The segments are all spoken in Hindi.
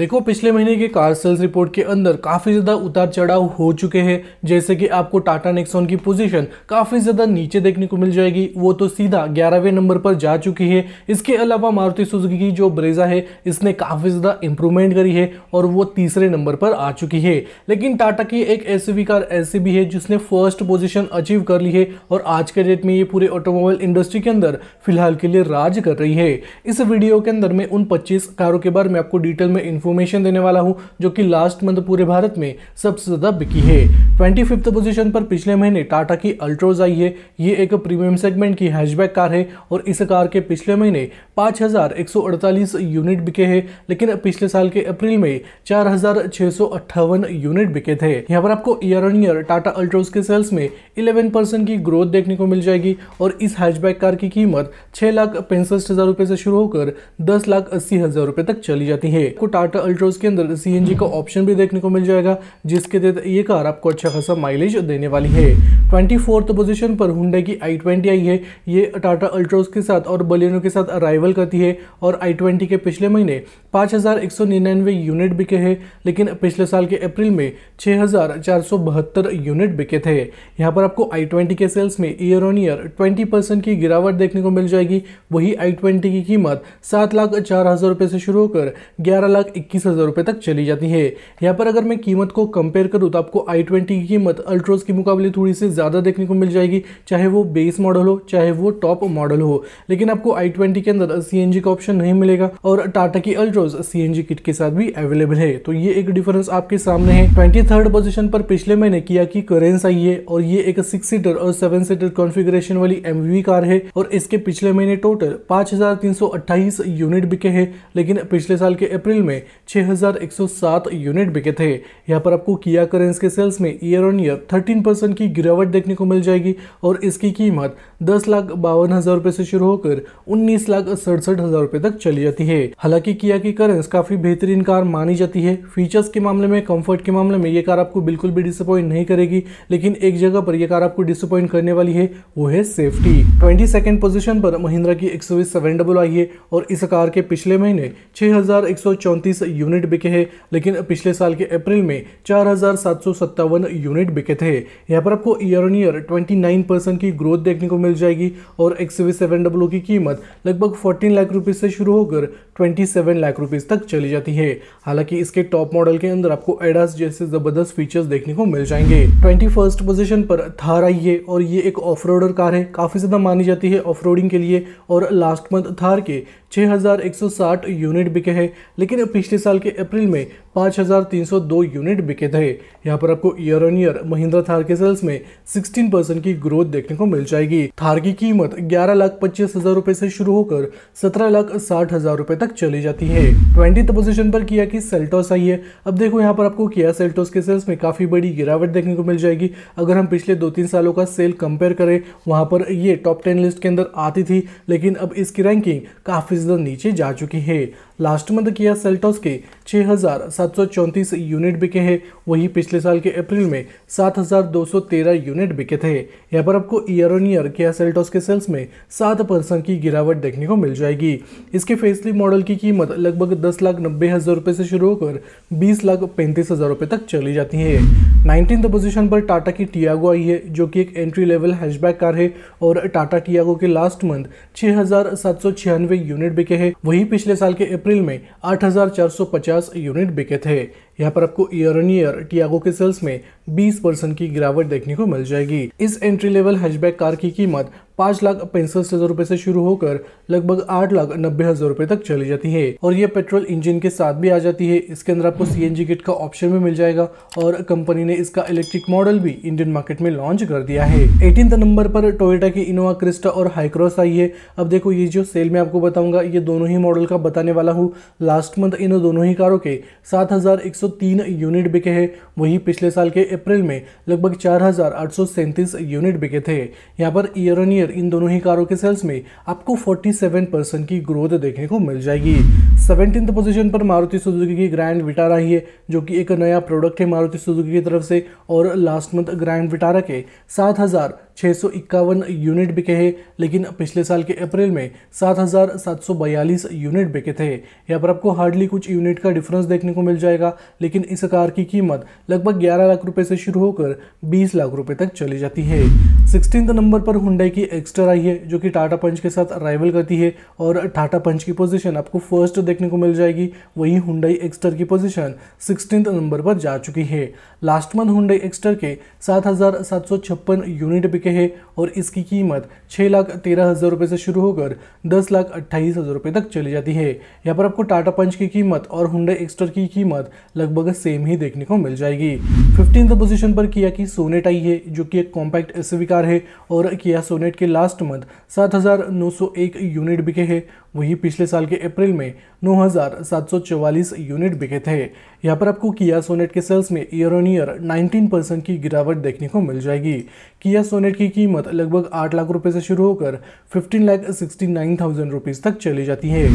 देखो पिछले महीने के कार सेल्स रिपोर्ट के अंदर काफ़ी ज़्यादा उतार चढ़ाव हो चुके हैं जैसे कि आपको टाटा नेक्सॉन की पोजीशन काफ़ी ज़्यादा नीचे देखने को मिल जाएगी वो तो सीधा ग्यारहवें नंबर पर जा चुकी है इसके अलावा मारुति सुजुकी की जो ब्रेजा है इसने काफ़ी ज़्यादा इंप्रूवमेंट करी है और वो तीसरे नंबर पर आ चुकी है लेकिन टाटा की एक ऐसी कार ऐसी भी है जिसने फर्स्ट पोजिशन अचीव कर ली है और आज के डेट में ये पूरे ऑटोमोबाइल इंडस्ट्री के अंदर फिलहाल के लिए राज कर रही है इस वीडियो के अंदर मैं उन पच्चीस कारों के बारे में आपको डिटेल में इन्फॉर्मेशन देने वाला हूँ जो कि लास्ट मंथ पूरे भारत में सबसे ज़्यादा बिकी है ट्वेंटी फिफ्थ पोजिशन पर पिछले महीने टाटा की अल्ट्रोज आई है ये एक प्रीमियम सेगमेंट की हैचबैक कार है और इस कार के पिछले महीने 5,148 यूनिट बिके हैं लेकिन पिछले साल के अप्रैल में चार यूनिट बिके थे यहाँ पर आपको year on year Tata Altroz के सेल्स में इलेवन परसेंट की ग्रोथ देखने को मिल जाएगी और इस हैचबैक कार की कीमत छह लाख पैंसठ हजार रुपए से शुरू होकर दस लाख अस्सी हजार रुपए तक चली जाती है टाटा टाटा अल्ट्रोज के अंदर सी का ऑप्शन भी देखने को मिल जाएगा जिसके तहत ये कार आपको अच्छा खासा माइलेज देने वाली है ट्वेंटी पोजीशन पर हुडा की आई ट्वेंटी आई है ये टाटा अल्ट्रोज के साथ और बलिनो के साथ अराइवल करती है और आई ट्वेंटी के पिछले महीने पाँच हज़ार एक सौ निन्यानवे यूनिट बिके हैं लेकिन पिछले साल के अप्रैल में छः हज़ार चार सौ बहत्तर यूनिट बिके थे यहाँ पर आपको आई ट्वेंटी के सेल्स में year on year twenty percent की गिरावट देखने को मिल जाएगी वही आई ट्वेंटी की कीमत सात लाख चार हज़ार रुपये से शुरू होकर ग्यारह लाख इक्कीस हज़ार रुपये तक चली जाती है यहाँ पर अगर मैं कीमत को कंपेयर करूँ तो आपको आई ट्वेंटी की कीमत अल्ट्रोज़ के मुकाबले थोड़ी सी ज़्यादा देखने को मिल जाएगी चाहे वो बेस मॉडल हो चाहे वो टॉप मॉडल हो लेकिन आपको आई ट्वेंटी के अंदर सी का ऑप्शन नहीं मिलेगा और टाटा की अल्ट्रोज सी किट के साथ भी अवेलेबल है तो ये एक डिफरेंस आपके सामने है ट्वेंटी थर्ड पोजिशन पर पिछले महीने किया की करेंस आई है और ये एक सिक्स सीटर और सेवन सीटर कॉन्फ़िगरेशन वाली एम कार है और इसके पिछले महीने टोटल 5,328 यूनिट बिके हैं लेकिन पिछले साल के अप्रैल में 6,107 यूनिट बिके थे यहाँ पर आपको किया करेंस के सेल्स में ईयर ऑन ईयर 13 परसेंट की गिरावट देखने को मिल जाएगी और इसकी कीमत दस लाख बावन हज़ार रुपए से शुरू होकर उन्नीस लाख सड़सठ हज़ार रुपए तक चली जाती है हालांकि किया की करेंस काफ़ी बेहतरीन कार मानी जाती है फीचर्स के मामले में कंफर्ट के मामले में ये कार आपको बिल्कुल भी डिसअपॉइंट नहीं करेगी लेकिन एक जगह पर यह कार आपको डिसअपॉइंट करने वाली है वो है सेफ्टी ट्वेंटी सेकेंड पोजिशन पर महिंद्रा की एक सौ आई है और इस कार के पिछले महीने छह 131 यूनिट बिके हैं लेकिन पिछले साल के अप्रैल में चार यूनिट बिके थे यहाँ पर आपको ईयर ऑन ईयर ट्वेंटी की ग्रोथ देखने को मिल जाएगी और एक्स वी की कीमत लगभग फोर्टीन लाख रुपीज़ से शुरू होकर 27 लाख रुपीज़ तक चली जाती है हालांकि इसके टॉप मॉडल के अंदर आपको एडास जैसे ज़बरदस्त फीचर्स देखने को मिल जाएंगे ट्वेंटी फर्स्ट पोजिशन पर थार आई है और ये एक ऑफ कार है काफ़ी ज़्यादा मानी जाती है ऑफ के लिए और लास्ट मंथ थार के 6160 यूनिट बिके हैं लेकिन पिछले साल के अप्रैल में 5,302 यूनिट बिके थे यहाँ पर आपको year on year Mahindra Thar के सेल्स में 16 परसेंट की ग्रोथ देखने को मिल जाएगी थार की कीमत ग्यारह लाख पच्चीस हजार रूपए से शुरू होकर सत्रह लाख साठ हजार रूपए तक चली जाती है ट्वेंटी पोजिशन पर किया की सेल्टोस आई है अब देखो यहाँ पर आपको किया सेल्टोस के सेल्स में काफी बड़ी गिरावट देखने को मिल जाएगी अगर हम पिछले दो तीन सालों का सेल कंपेयर करें वहाँ पर ये टॉप टेन लिस्ट के अंदर आती थी लेकिन अब इसकी रैंकिंग काफी ज्यादा नीचे जा चुकी है लास्ट मंथ किया सेल्टोस के 6,734 यूनिट बिके हैं वही पिछले साल के अप्रैल में 7,213 यूनिट बिके थे यहाँ पर आपको year on year Kia Seltos के सेल्स में 7 परसेंट की गिरावट देखने को मिल जाएगी इसके फेसली मॉडल की कीमत लगभग दस लाख नब्बे हज़ार रुपये से शुरू होकर बीस लाख पैंतीस हज़ार रुपये तक चली जाती है नाइनटीन पोजीशन पर टाटा की टियागो आई है जो कि एक एंट्री लेवल हैचबैक कार है और टाटा टियागो के लास्ट मंथ छः यूनिट बिके हैं वहीं पिछले साल के अप्रैल में 8,450 यूनिट बिके थे यहाँ पर आपको ईयर ऑन ईयर टियागो के सेल्स में 20 परसेंट की गिरावट देखने को मिल जाएगी इस एंट्री लेवल हैचबैक कार की कीमत पाँच लाख पैंसठ हजार रूपए से शुरू होकर लगभग आठ लाख नब्बे हजार रूपए तक चली जाती है और ये पेट्रोल इंजन के साथ भी आ जाती है इसके अंदर आपको जी किट का ऑप्शन भी मिल जाएगा और कंपनी ने इसका इलेक्ट्रिक मॉडल भी इंडियन मार्केट में लॉन्च कर दिया है एटीन नंबर पर टोयोटा की इनोवा क्रिस्टा और हाइक्रॉस आई है अब देखो ये जो सेल में आपको बताऊंगा ये दोनों ही मॉडल का बताने वाला हूँ लास्ट मंथ इन दोनों ही कारों के सात हजार एक सौ 803 यूनिट बिके हैं वही पिछले साल के अप्रैल में लगभग चार यूनिट बिके थे यहाँ per year on year in दोनों ही कारों के सेल्स में आपको 47 परसेंट की ग्रोथ देखने को मिल जाएगी सेवनटीन पोजीशन पर मारुति सुजुकी की ग्रैंड विटारा ही है जो कि एक नया प्रोडक्ट है मारुति सुजुकी की तरफ से और लास्ट मंथ ग्रैंड विटारा के सात हज़ार छः सौ इक्यावन यूनिट बिके हैं लेकिन पिछले साल के अप्रैल में सात हज़ार सात सौ बयालीस यूनिट बिके थे यहाँ पर आपको हार्डली कुछ यूनिट का डिफरेंस देखने को मिल जाएगा लेकिन इस कार की कीमत लगभग ग्यारह लाख रुपये से शुरू होकर बीस लाख रुपये तक चली जाती है सिक्सटीन नंबर पर हुंडई की एक्स्ट्रा आई है जो कि टाटा पंच के साथ अराइवल करती है और टाटा पंच की पोजिशन आपको फर्स्ट देखने को मिल जाएगी वही हुंडई एक्सटर की पोजीशन सिक्सटीन नंबर पर जा चुकी है लास्ट मंथ हुंडई एक्सटर के सात हज़ार सात सौ छप्पन यूनिट बिके हैं और इसकी कीमत छः लाख तेरह हज़ार रुपये से शुरू होकर दस लाख अट्ठाईस हज़ार रुपये तक चली जाती है यहाँ पर आपको टाटा पंच की कीमत और हुंडई एक्सटर की कीमत लगभग सेम ही देखने को मिल जाएगी फिफ्टीन पोजीशन पर किया की सोनेट आई है जो कि एक कॉम्पैक्ट एसवी कार है और किया सोनेट के लास्ट मंथ सात यूनिट बिके हैं वहीं पिछले साल के अप्रैल में 9,744 यूनिट बिके थे यहाँ पर आपको किया सोनेट के सेल्स में ईयर ऑन ईयर 19 परसेंट की गिरावट देखने को मिल जाएगी किया सोनेट की कीमत लगभग 8 लाख रुपए से शुरू होकर 15 लाख 69 थाउजेंड रुपीज़ तक चली जाती है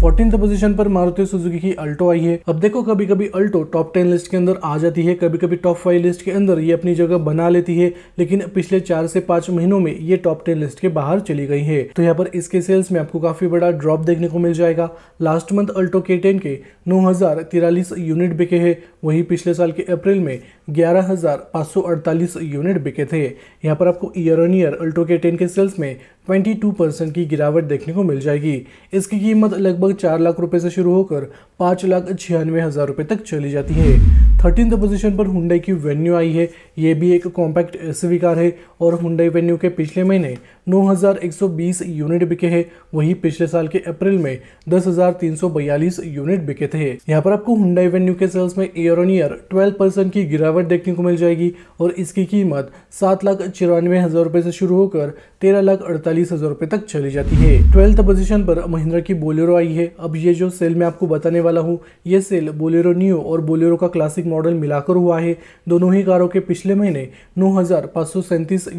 फोर्टीन पोजीशन पर मारुति सुजुकी की अल्टो आई है अब देखो कभी कभी अल्टो टॉप टेन लिस्ट के अंदर आ जाती है कभी कभी टॉप फाइव लिस्ट के अंदर ये अपनी जगह बना लेती है लेकिन पिछले चार से पांच महीनों में ये टॉप टेन लिस्ट के बाहर चली गई है तो यहाँ पर इसके सेल्स में आपको काफ़ी बड़ा ड्रॉप देखने को मिल जाएगा last month Alto K ten के नौ हज़ार तिरालीस यूनिट बिके हैं वहीं पिछले साल के अप्रैल में ग्यारह हज़ार पाँच सौ अड़तालीस यूनिट बिके थे यहाँ पर आपको year on year Alto K ten के सेल्स में 22 परसेंट की गिरावट देखने को मिल जाएगी इसकी कीमत लगभग चार लाख रुपये से शुरू होकर पाँच लाख छियानवे हज़ार रुपये तक चली जाती है थर्टीन पोजीशन पर हुंडई की वेन्यू आई है ये भी एक कॉम्पैक्ट एसवी कार है और हुंडई वेन्यू के पिछले महीने 9,120 यूनिट बिके हैं वहीं पिछले साल के अप्रैल में 10,342 यूनिट बिके थे यहाँ पर आपको हुंडई वेन्यू के सेल्स में ईयर ऑन ईयर 12 परसेंट की गिरावट देखने को मिल जाएगी और इसकी कीमत सात लाख चौरानवे हजार रुपए से शुरू होकर तेरह लाख अड़तालीस हजार रुपए तक चली जाती है ट्वेल्थ पोजिशन पर महिंद्रा की बोलेरो आई है अब ये जो सेल मैं आपको बताने वाला हूँ ये सेल बोलेरो न्यू और बोलेरो का क्लासिक मॉडल मिलाकर हुआ है दोनों ही कारों के पिछले महीने नौ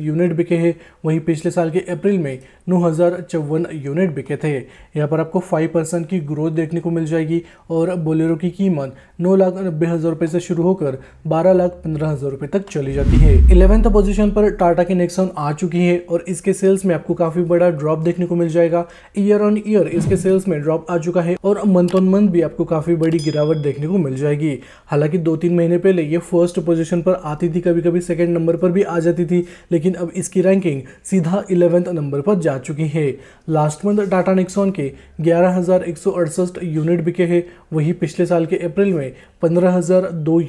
यूनिट बिके हैं वहीं पिछले साल के अप्रैल में नौ यूनिट बिके थे यहाँ पर आपको फाइव परसेंट की ग्रोथ देखने को मिल जाएगी और बोलेरो की कीमत नौ लाख नब्बे हज़ार रुपये से शुरू होकर बारह लाख पंद्रह हज़ार रुपये तक चली जाती है इलेवेंथ पोजीशन पर टाटा की नेक्सन आ चुकी है और इसके सेल्स में आपको काफ़ी बड़ा ड्रॉप देखने को मिल जाएगा ईयर ऑन ईयर इसके सेल्स में ड्रॉप आ चुका है और मंथ ऑन मंथ भी आपको काफ़ी बड़ी गिरावट देखने को मिल जाएगी हालांकि दो तीन महीने पहले ये फर्स्ट पोजीशन पर आती थी कभी कभी सेकंड नंबर पर भी आ जाती थी लेकिन अब इसकी रैंकिंग सीधा इलेवेंथ नंबर पर जा चुकी है लास्ट मंथ डाटा निक्सॉन के ग्यारह यूनिट बिके हैं वही पिछले साल के अप्रैल में पंद्रह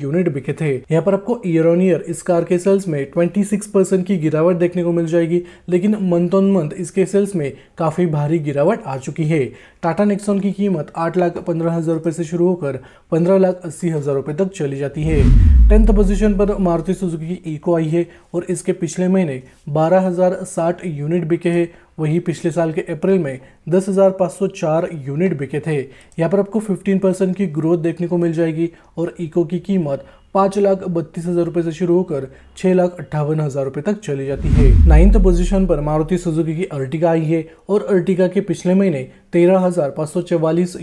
यूनिट बिके थे यहाँ पर आपको ईयर ऑन ईयर इस कार के सेल्स में 26 परसेंट की गिरावट देखने को मिल जाएगी लेकिन मंथ ऑन मंथ इसके सेल्स में काफ़ी भारी गिरावट आ चुकी है टाटा नेक्सॉन की कीमत आठ लाख पंद्रह हज़ार रुपये से शुरू होकर पंद्रह लाख अस्सी हज़ार रुपये तक चली जाती है टेंथ पोजीशन पर मारुति सुजुकी की इको आई है और इसके पिछले महीने बारह हज़ार साठ यूनिट बिके हैं वहीं पिछले साल के अप्रैल में चार यूनिट बिके थे यहाँ पर आपको फिफ्टीन परसेंट की ग्रोथ देखने को मिल जाएगी और इको की कीमत पाँच लाख बत्तीस हज़ार रुपये से शुरू होकर छः लाख अट्ठावन हज़ार रुपये तक चली जाती है नाइन्थ पोजीशन पर मारुति सुजुकी की अर्टिका आई है और अर्टिका के पिछले महीने तेरह हज़ार सौ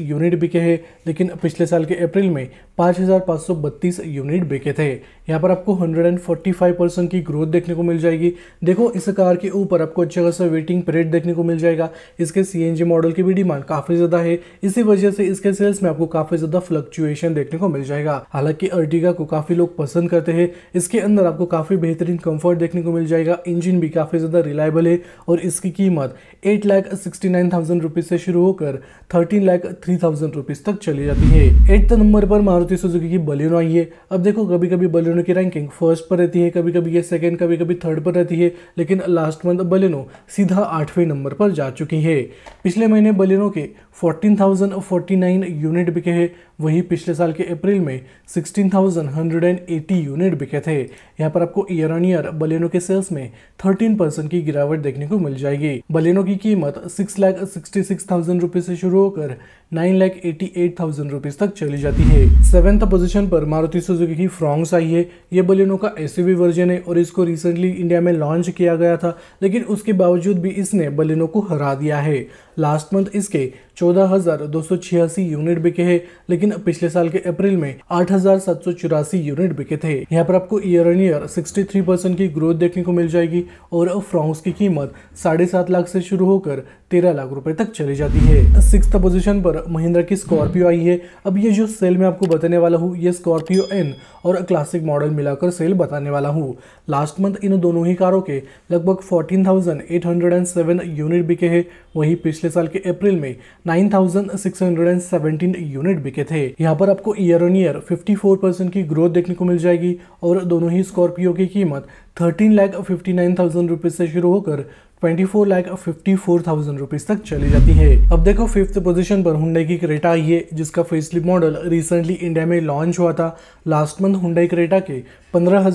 यूनिट बिके हैं लेकिन पिछले साल के अप्रैल में 5,532 हज़ार सौ बत्तीस यूनिट बिके थे यहाँ पर आपको hundred and forty five percent की ग्रोथ देखने को मिल जाएगी देखो इस कार के ऊपर आपको अच्छा खासा वेटिंग पीरियड देखने को मिल जाएगा इसके सी मॉडल की भी डिमांड काफ़ी ज़्यादा है इसी वजह से इसके सेल्स में आपको काफ़ी ज़्यादा फ्लक्चुएशन देखने को मिल जाएगा हालांकि अर्टिगा को काफ़ी लोग पसंद करते हैं इसके अंदर आपको काफ़ी बेहतरीन कम्फर्ट देखने को मिल जाएगा इंजिन भी काफ़ी ज़्यादा रिलायबल है और इसकी कीमत eight lakh sixty nine thousand rupees से शुरू होकर thirteen lakh three thousand rupees तक चली जाती है एट नंबर पर मारुति सुजुकी की बलिनो आई है अब देखो कभी कभी बलिनो की रैंकिंग फर्स्ट पर रहती है कभी कभी ये सेकेंड कभी कभी थर्ड पर रहती है लेकिन लास्ट मंथ बलिनो सीधा आठवें नंबर पर जा चुकी है पिछले महीने बलिनो के फोर्टीन थाउजेंड यूनिट बिके हैं वहीं पिछले साल के अप्रैल में 16,180 यूनिट बिके थे यहाँ पर आपको ईयर ऑन ईयर बलेनो के सेल्स में 13 परसेंट की गिरावट देखने को मिल जाएगी बलेनो की कीमत six lakh sixty six thousand rupees से शुरू होकर nine lakh eighty eight thousand rupees तक चली जाती है सेवेंथ पोजिशन पर मारुति सुजुकी की फ्रॉन्ग्स आई है ये बलेनो का एसयूवी वर्जन है और इसको रिसेंटली इंडिया में लॉन्च किया गया था लेकिन उसके बावजूद भी इसने बलेनो को हरा दिया है लास्ट मंथ इसके चौदह हजार दो सौ छियासी यूनिट बिके हैं लेकिन पिछले साल के अप्रैल में आठ हजार सात सौ चौरासी यूनिट बिके थे यहाँ पर आपको ईयर ऑन ईयर सिक्सटी की ग्रोथ देखने को मिल जाएगी और फ्राउंस की कीमत साढ़े सात लाख से शुरू होकर तेरह लाख रुपए तक चली जाती है सिक्स पोजीशन पर महिंद्रा की स्कॉर्पियो आई है अब ये जो सेल मैं आपको बताने वाला हूँ ये स्कॉर्पियो एन और क्लासिक मॉडल मिलाकर सेल बताने वाला हूँ लास्ट मंथ इन दोनों ही कारों के लगभग 14,807 यूनिट बिके हैं वहीं पिछले साल के अप्रैल में 9,617 यूनिट बिके थे यहाँ पर आपको ईयर ऑन ईयर 54 परसेंट की ग्रोथ देखने को मिल जाएगी और दोनों ही स्कॉर्पियो की कीमत thirteen lakh fifty nine thousand rupees से शुरू होकर 24 lakh fifty four thousand rupees तक चली जाती है अब देखो फिफ्थ पोजीशन पर हुंडई की क्रेटा ये जिसका फेसलिप मॉडल रिसेंटली इंडिया में लॉन्च हुआ था लास्ट मंथ हुंडई क्रेटा के पंद्रह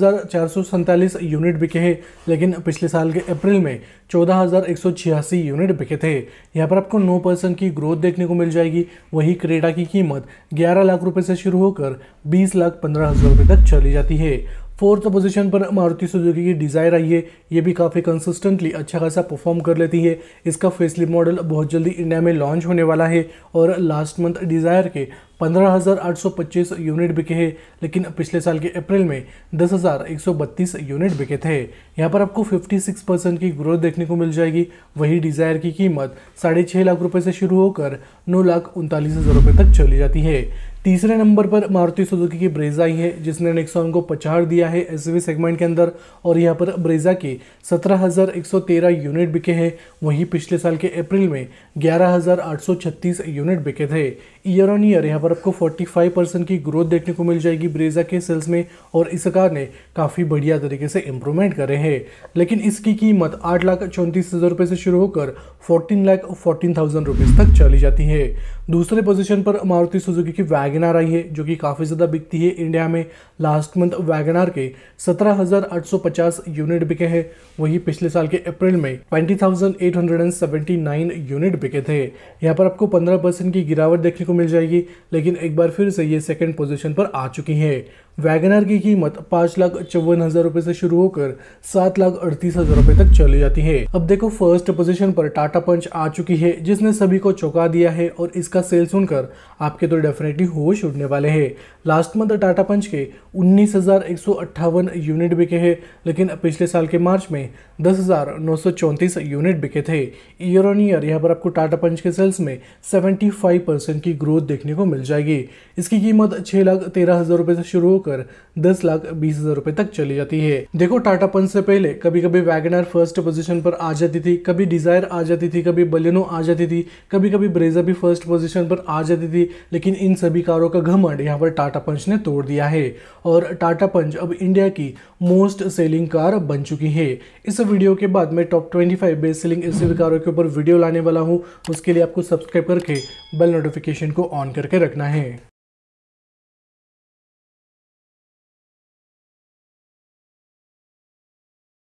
यूनिट बिके हैं लेकिन पिछले साल के अप्रैल में चौदह यूनिट बिके थे यहाँ पर आपको 9 परसेंट की ग्रोथ देखने को मिल जाएगी वही क्रेटा की कीमत 11 लाख रुपए से शुरू होकर 20 लाख पंद्रह हजार रुपये तक चली जाती है फोर्थ पोजीशन पर मारुति सुजुकी की डिज़ायर आई है ये भी काफ़ी कंसिस्टेंटली अच्छा खासा परफॉर्म कर लेती है इसका फेसलिप मॉडल बहुत जल्दी इंडिया में लॉन्च होने वाला है और लास्ट मंथ डिज़ायर के 15,825 यूनिट बिके हैं लेकिन पिछले साल के अप्रैल में 10,132 यूनिट बिके थे यहाँ पर आपको 56 परसेंट की ग्रोथ देखने को मिल जाएगी वही डिज़ायर की कीमत साढ़े छः लाख रुपए से शुरू होकर नौ लाख उनतालीस हज़ार रुपये तक चली जाती है तीसरे नंबर पर मारुति सुजुकी की ब्रेजा आई है जिसने नेक्सॉन को पछाड़ दिया है एस सेगमेंट के अंदर और यहाँ पर ब्रेजा के 17,113 यूनिट बिके हैं वहीं पिछले साल के अप्रैल में 11,836 यूनिट बिके थे ईयर ऑन ईयर यहाँ पर आपको 45 परसेंट की ग्रोथ देखने को मिल जाएगी ब्रेजा के सेल्स में और इस कार ने काफ़ी बढ़िया तरीके से इम्प्रूवमेंट करे हैं लेकिन इसकी कीमत आठ लाख चौंतीस हज़ार रुपये से शुरू होकर fourteen lakh fourteen thousand rupees तक चली जाती है दूसरे पोजीशन पर मारुति सुजुकी की आर आई है जो कि काफ़ी ज़्यादा बिकती है इंडिया में लास्ट मंथ आर के सत्रह यूनिट बिके हैं वहीं पिछले साल के अप्रैल में ट्वेंटी यूनिट दिखे थे यहाँ पर आपको 15 परसेंट की गिरावट देखने को मिल जाएगी लेकिन एक बार फिर से ये सेकंड पोजीशन पर आ चुकी है वैगनर की कीमत पाँच लाख चौवन हज़ार रुपये से शुरू होकर सात लाख अड़तीस हज़ार रुपये तक चली जाती है अब देखो फर्स्ट पोजीशन पर टाटा पंच आ चुकी है जिसने सभी को चौंका दिया है और इसका सेल सुनकर आपके तो डेफिनेटली होश उड़ने वाले हैं लास्ट मंथ टाटा पंच के उन्नीस हज़ार एक सौ अट्ठावन यूनिट बिके हैं लेकिन पिछले साल के मार्च में दस हज़ार नौ सौ चौंतीस यूनिट बिके थे ईयर ऑन ईयर यहाँ पर आपको टाटा पंच के सेल्स में 75 परसेंट की ग्रोथ देखने को मिल जाएगी इसकी कीमत छह लाख तेरह हजार रुपए से शुरू होकर दस लाख बीस हजार रुपए तक चली जाती है देखो टाटा पंच से पहले कभी कभी वैगनर फर्स्ट पोजीशन पर आ जाती थी कभी डिजायर आ जाती थी कभी बलिनो आ जाती थी कभी कभी ब्रेजा भी फर्स्ट पोजिशन पर आ जाती थी लेकिन इन सभी कारों का घमंड यहाँ पर टाटा पंच ने तोड़ दिया है और टाटा पंच अब इंडिया की मोस्ट सेलिंग कार बन चुकी है इस वीडियो के बाद मैं top twenty five best selling एस कारों के ऊपर वीडियो लाने वाला हूँ उसके लिए आपको सब्सक्राइब करके बेल नोटिफिकेशन को ऑन करके रखना है